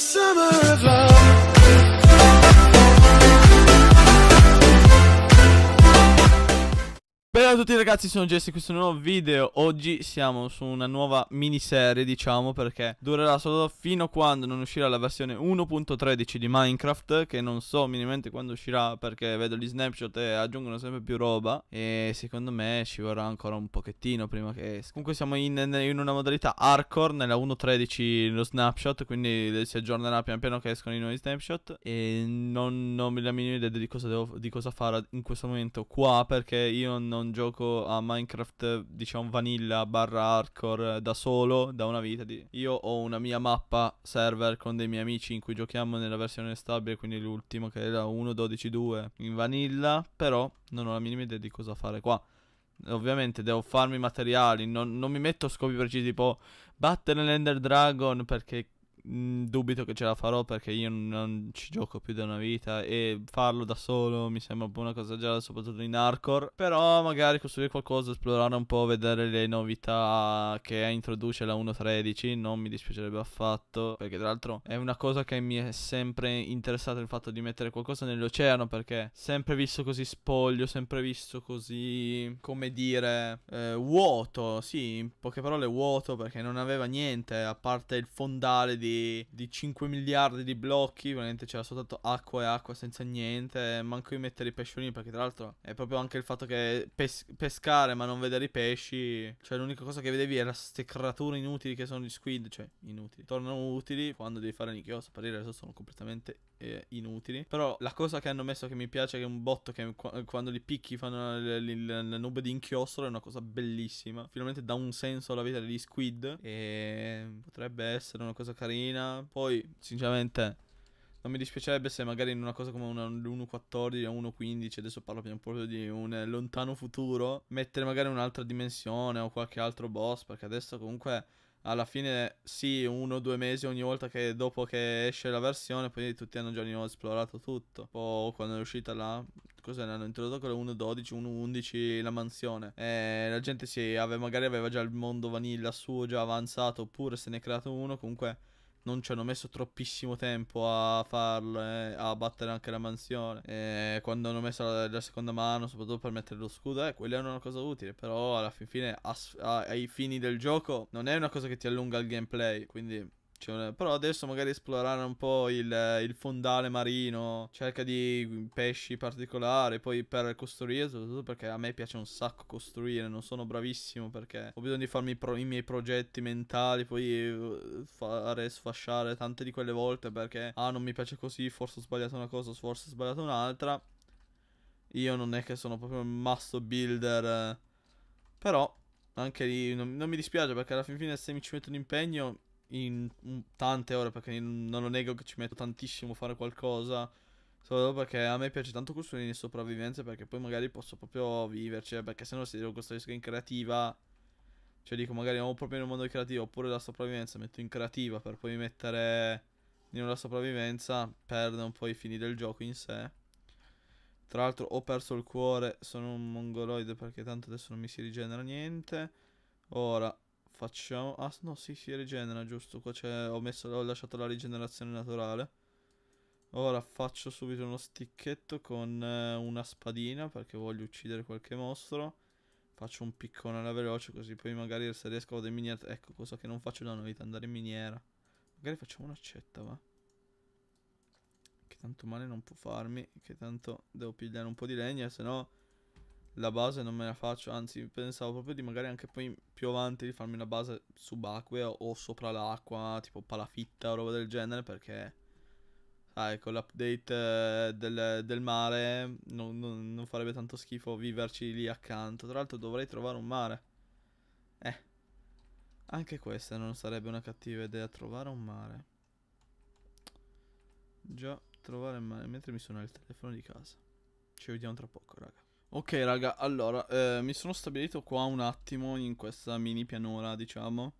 summer of love Ciao a tutti ragazzi, sono Jesse, questo è un nuovo video Oggi siamo su una nuova miniserie, diciamo, perché durerà solo fino a quando non uscirà la versione 1.13 di Minecraft Che non so minimamente quando uscirà, perché vedo gli snapshot e aggiungono sempre più roba E secondo me ci vorrà ancora un pochettino prima che esca Comunque siamo in, in una modalità hardcore, nella 1.13 lo snapshot Quindi si aggiornerà pian piano che escono i nuovi snapshot E non, non ho la minima idea di cosa, devo, di cosa fare in questo momento qua, perché io non gioco gioco a Minecraft, diciamo, vanilla barra hardcore eh, da solo, da una vita. Di... Io ho una mia mappa server con dei miei amici in cui giochiamo nella versione stabile, quindi l'ultimo che era 1.12.2 in vanilla, però non ho la minima idea di cosa fare qua. Ovviamente devo farmi materiali, non, non mi metto scopi precisi tipo battere l'Ender Dragon perché Mm, dubito che ce la farò perché io non ci gioco più da una vita e farlo da solo mi sembra un po' una cosa già, soprattutto in hardcore. Però magari costruire qualcosa, esplorare un po', vedere le novità che introduce la 1.13 non mi dispiacerebbe affatto perché tra l'altro è una cosa che mi è sempre interessata il fatto di mettere qualcosa nell'oceano perché sempre visto così spoglio, sempre visto così come dire eh, vuoto, sì, in poche parole vuoto perché non aveva niente a parte il fondale di di, di 5 miliardi di blocchi, veramente c'era soltanto acqua e acqua senza niente, manco di mettere i pesciolini perché tra l'altro è proprio anche il fatto che pes pescare ma non vedere i pesci, cioè l'unica cosa che vedevi era queste creature inutili che sono gli squid, cioè inutili, tornano utili quando devi fare Nikio, sparire adesso sono completamente eh, inutili, però la cosa che hanno messo che mi piace che è un botto che quando li picchi fanno la nube di inchiostro è una cosa bellissima, finalmente dà un senso alla vita degli squid e potrebbe essere una cosa carina carina. Poi, sinceramente, non mi dispiacerebbe se magari in una cosa come una 1.14 1.15, adesso parlo più un po' di un lontano futuro, mettere magari un'altra dimensione o qualche altro boss, perché adesso comunque alla fine sì, uno o due mesi ogni volta che dopo che esce la versione, poi tutti hanno già di nuovo esplorato tutto. Poi quando è uscita la cosa l'hanno introdotto con le 1.12, 1.11 la mansione. E la gente si aveva, magari aveva già il mondo vanilla suo già avanzato, oppure se ne è creato uno, comunque non ci hanno messo troppissimo tempo a farlo, eh, a battere anche la mansione. E quando hanno messo la, la, seconda mano, soprattutto per mettere lo scudo, eh, quella è una cosa utile. Però alla fin fine, a, a, ai fini del gioco, non è una cosa che ti allunga il gameplay. Quindi cioè, però adesso magari esplorare un po' il, il, fondale marino, cerca di pesci particolari, poi per costruire, soprattutto perché a me piace un sacco costruire, non sono bravissimo perché ho bisogno di farmi pro, i miei progetti mentali, poi eh, fare sfasciare tante di quelle volte perché, ah non mi piace così, forse ho sbagliato una cosa, forse ho sbagliato un'altra. Io non è che sono proprio un master builder, eh. però anche lì non, non mi dispiace perché alla fin fine se mi ci metto un impegno in tante ore, perché non lo nego che ci metto tantissimo a fare qualcosa. Solo perché a me piace tanto costruire in sopravvivenza, perché poi magari posso proprio viverci, eh, perché se no se devo costruire in creativa... Cioè dico magari non proprio in un mondo creativo, oppure la sopravvivenza metto in creativa per poi mettere in una sopravvivenza, perde un po' i fini del gioco in sé. Tra l'altro ho perso il cuore, sono un mongoloide perché tanto adesso non mi si rigenera niente. Ora Facciamo... Ah no, sì, si rigenera, giusto. Qua c'è... Ho, messo... Ho lasciato la rigenerazione naturale. Ora faccio subito uno sticchetto con eh, una spadina perché voglio uccidere qualche mostro. Faccio un piccone alla veloce così poi magari se riesco vado in miniera... Ecco, cosa che non faccio da una vita, andare in miniera. Magari facciamo un'accetta, va. Che tanto male non può farmi, che tanto devo pigliare un po' di legna, se no la base non me la faccio, anzi pensavo proprio di magari anche poi più avanti di farmi una base subacquea o sopra l'acqua, tipo palafitta o roba del genere perché sai con l'update eh, del, del, mare non, non, non, farebbe tanto schifo viverci lì accanto, tra l'altro dovrei trovare un mare. Eh, anche questa non sarebbe una cattiva idea, trovare un mare. Già, trovare un mare, mentre mi suona il telefono di casa. Ci vediamo tra poco raga. Ok raga, allora, eh, mi sono stabilito qua un attimo in questa mini pianura, diciamo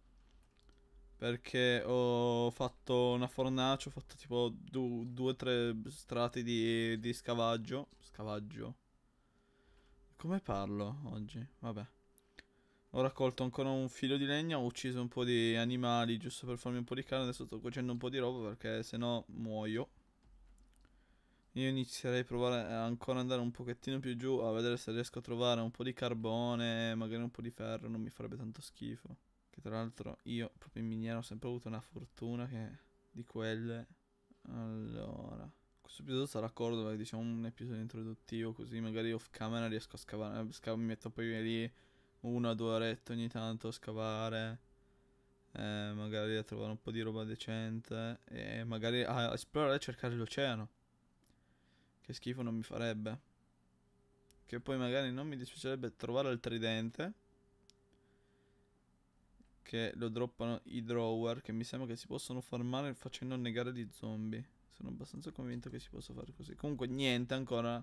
Perché ho fatto una fornace, ho fatto tipo du due o tre strati di, di scavaggio Scavaggio Come parlo oggi? Vabbè ho raccolto ancora un filo di legna, ho ucciso un po' di animali giusto per farmi un po' di carne, adesso sto cuocendo un po' di roba perché se no muoio. Io inizierei a provare eh, ancora ad andare un pochettino più giù a vedere se riesco a trovare un po' di carbone, magari un po' di ferro, non mi farebbe tanto schifo. Che tra l'altro io proprio in miniera ho sempre avuto una fortuna che di quelle. Allora, questo episodio sarà corto diciamo un episodio introduttivo così magari off camera riesco a scavare, eh, scav mi metto poi lì una o due orette ogni tanto a scavare. Eh, magari a trovare un po' di roba decente e magari a esplorare e cercare l'oceano. Che schifo non mi farebbe. Che poi magari non mi dispiacerebbe trovare il tridente. Che lo droppano i drawer. Che mi sembra che si possono farmare facendo negare di zombie. Sono abbastanza convinto che si possa fare così. Comunque niente ancora.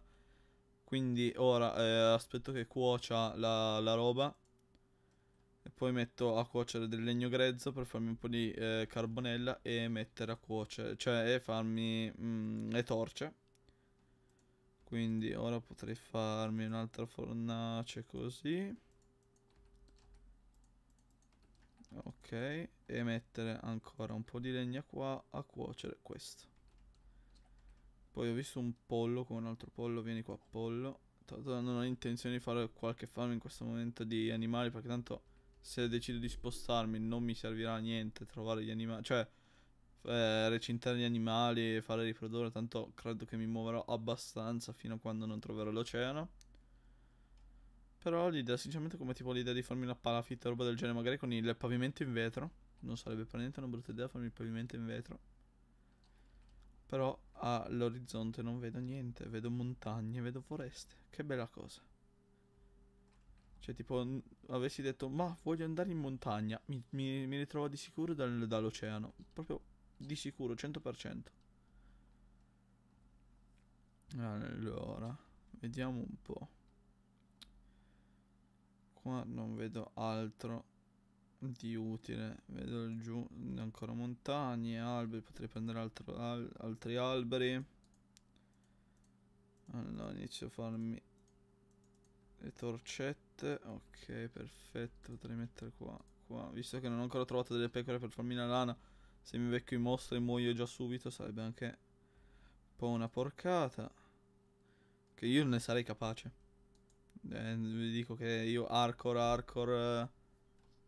Quindi ora eh, aspetto che cuocia la, la roba. E poi metto a cuocere del legno grezzo per farmi un po' di eh, carbonella e mettere a cuocere, cioè farmi mm, le torce quindi ora potrei farmi un'altra fornace così ok e mettere ancora un po' di legna qua a cuocere questo poi ho visto un pollo con un altro pollo vieni qua pollo tanto non ho intenzione di fare qualche farm in questo momento di animali perché tanto se decido di spostarmi non mi servirà a niente trovare gli animali cioè eh, recintare gli animali e fare riprodurre, tanto credo che mi muoverò abbastanza fino a quando non troverò l'oceano. Però l'idea, sinceramente, come tipo l'idea di farmi una palafitta o roba del genere, magari con il pavimento in vetro, non sarebbe per niente una brutta idea farmi il pavimento in vetro. Però all'orizzonte non vedo niente, vedo montagne, vedo foreste. Che bella cosa. Cioè, tipo, avessi detto, ma voglio andare in montagna, mi, mi, mi ritrovo di sicuro dal, dall'oceano. Proprio di sicuro, 100%. Allora, vediamo un po'. Qua non vedo altro di utile. Vedo giù ancora montagne, alberi, potrei prendere altro, al, altri alberi. Allora, inizio a farmi le torcette. Ok, perfetto, potrei mettere qua, qua. Visto che non ho ancora trovato delle pecore per farmi la lana se mi becco i mostri e muoio già subito sarebbe anche un po' una porcata. Che io ne sarei capace. Eh, vi dico che io hardcore, hardcore... Eh,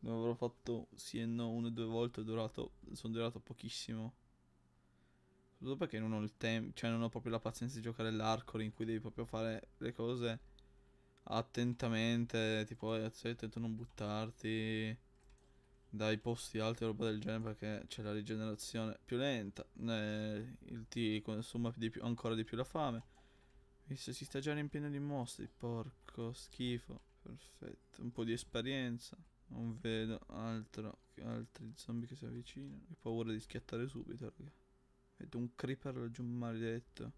non avrò fatto sì e no una o due volte, durato, sono durato pochissimo. Soprattutto perché non ho il tempo, cioè non ho proprio la pazienza di giocare l'hardcore in cui devi proprio fare le cose attentamente, tipo, eh, sei attento a non buttarti dai posti alti e roba del genere perché c'è la rigenerazione più lenta, eh, il T consuma di più, ancora di più la fame. Visto si sta già riempiendo di mostri, porco schifo. Perfetto, un po' di esperienza. Non vedo altro, che altri zombie che si avvicinano. Ho paura di schiattare subito, raga. Vedo un creeper laggiù maledetto.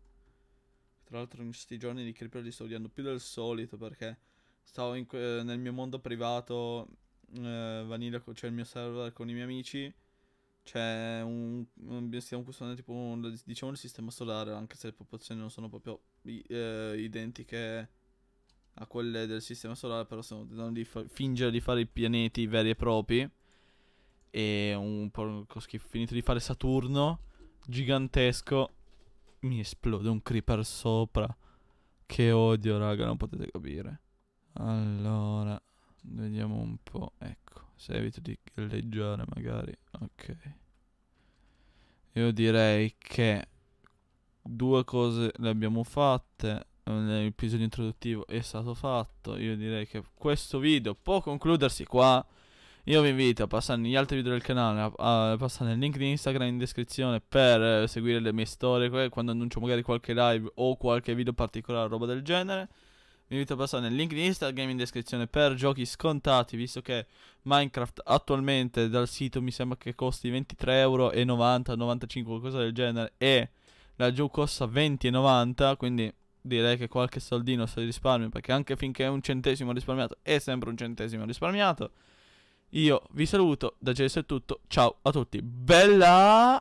Tra l'altro in questi giorni di creeper li sto odiando più del solito perché stavo nel mio mondo privato eh, Vanilla, c'è il mio server con i miei amici. C'è un. Stiamo costruendo tipo un, diciamo il sistema solare, anche se le proporzioni non sono proprio eh, identiche a quelle del sistema solare, però stiamo tentando di fingere di fare i pianeti veri e propri. E un po' finito di fare Saturno, gigantesco. Mi esplode un creeper sopra. Che odio, raga, non potete capire. Allora. Vediamo un po', ecco, se evito di galleggiare magari, ok. Io direi che due cose le abbiamo fatte, l'episodio introduttivo è stato fatto, io direi che questo video può concludersi qua. Io vi invito a passare negli altri video del canale, a, a passare nel link di Instagram in descrizione per eh, seguire le mie storie, quando annuncio magari qualche live o qualche video particolare, roba del genere vi invito a passare nel link di Instagram in descrizione per giochi scontati, visto che Minecraft attualmente dal sito mi sembra che costi 23,90€, 95, qualcosa del genere, e laggiù costa 20,90, quindi direi che qualche soldino se risparmio, perché anche finché è un centesimo risparmiato, è sempre un centesimo risparmiato. Io vi saluto, da JS è tutto, ciao a tutti, bella!